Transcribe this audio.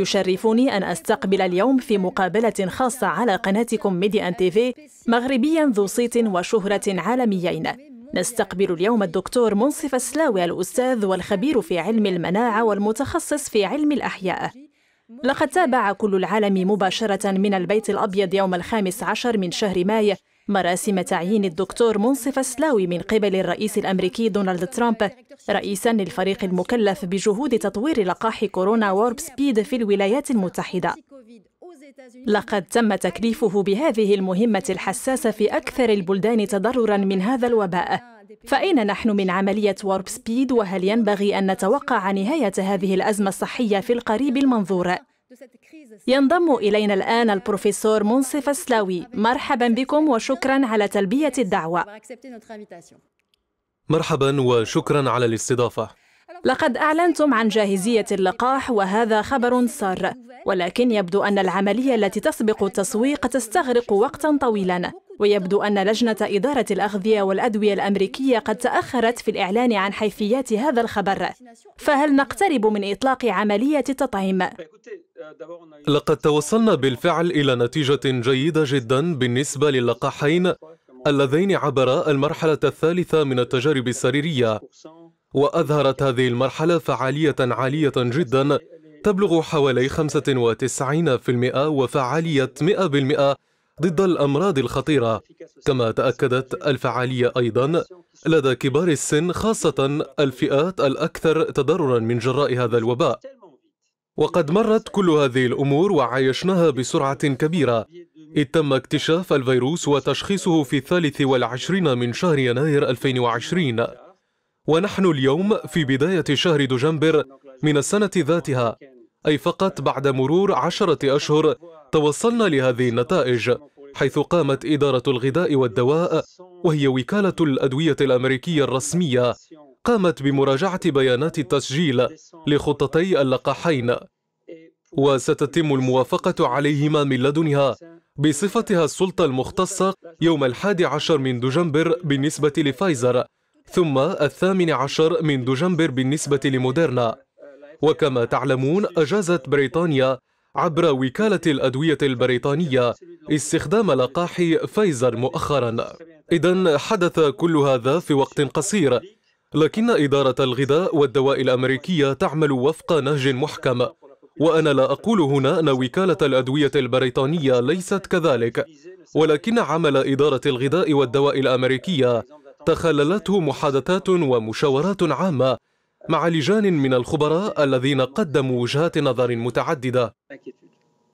يشرفني أن أستقبل اليوم في مقابلة خاصة على قناتكم ميدي أن تيفي مغربيا ذو صيت وشهرة عالميين نستقبل اليوم الدكتور منصف السلاوي الأستاذ والخبير في علم المناعة والمتخصص في علم الأحياء لقد تابع كل العالم مباشرة من البيت الأبيض يوم الخامس عشر من شهر مايو مراسم تعيين الدكتور منصف السلاوي من قبل الرئيس الأمريكي دونالد ترامب رئيسا للفريق المكلف بجهود تطوير لقاح كورونا وورب سبيد في الولايات المتحدة لقد تم تكليفه بهذه المهمة الحساسة في أكثر البلدان تضرراً من هذا الوباء فأين نحن من عملية وورب سبيد وهل ينبغي أن نتوقع نهاية هذه الأزمة الصحية في القريب المنظور؟ ينضم إلينا الآن البروفيسور منصف السلاوي مرحبا بكم وشكرا على تلبية الدعوة مرحبا وشكرا على الاستضافة لقد أعلنتم عن جاهزية اللقاح وهذا خبر سار ولكن يبدو أن العملية التي تسبق التسويق تستغرق وقتا طويلا ويبدو أن لجنة إدارة الأغذية والأدوية الأمريكية قد تأخرت في الإعلان عن حيثيات هذا الخبر فهل نقترب من إطلاق عملية التطعيم؟ لقد توصلنا بالفعل إلى نتيجة جيدة جدا بالنسبة للقاحين اللذين عبرا المرحلة الثالثة من التجارب السريرية وأظهرت هذه المرحلة فعالية عالية جدا تبلغ حوالي 95% وفعالية 100% ضد الأمراض الخطيرة كما تأكدت الفعالية أيضا لدى كبار السن خاصة الفئات الأكثر تضررا من جراء هذا الوباء وقد مرت كل هذه الأمور وعايشناها بسرعة كبيرة إذ تم اكتشاف الفيروس وتشخيصه في الثالث والعشرين من شهر يناير 2020 ونحن اليوم في بداية شهر دجنبر من السنة ذاتها أي فقط بعد مرور عشرة أشهر توصلنا لهذه النتائج حيث قامت إدارة الغذاء والدواء وهي وكالة الأدوية الأمريكية الرسمية قامت بمراجعة بيانات التسجيل لخطتي اللقاحين وستتم الموافقة عليهما من لدنها بصفتها السلطة المختصة يوم الحادي عشر من دجنبر بالنسبة لفايزر ثم الثامن عشر من دجنبر بالنسبة لموديرنا وكما تعلمون أجازت بريطانيا عبر وكالة الأدوية البريطانية استخدام لقاح فايزر مؤخرا إذا حدث كل هذا في وقت قصير لكن إدارة الغذاء والدواء الأمريكية تعمل وفق نهج محكم وأنا لا أقول هنا أن وكالة الأدوية البريطانية ليست كذلك ولكن عمل إدارة الغذاء والدواء الأمريكية تخللته محادثات ومشاورات عامة مع لجان من الخبراء الذين قدموا وجهات نظر متعددة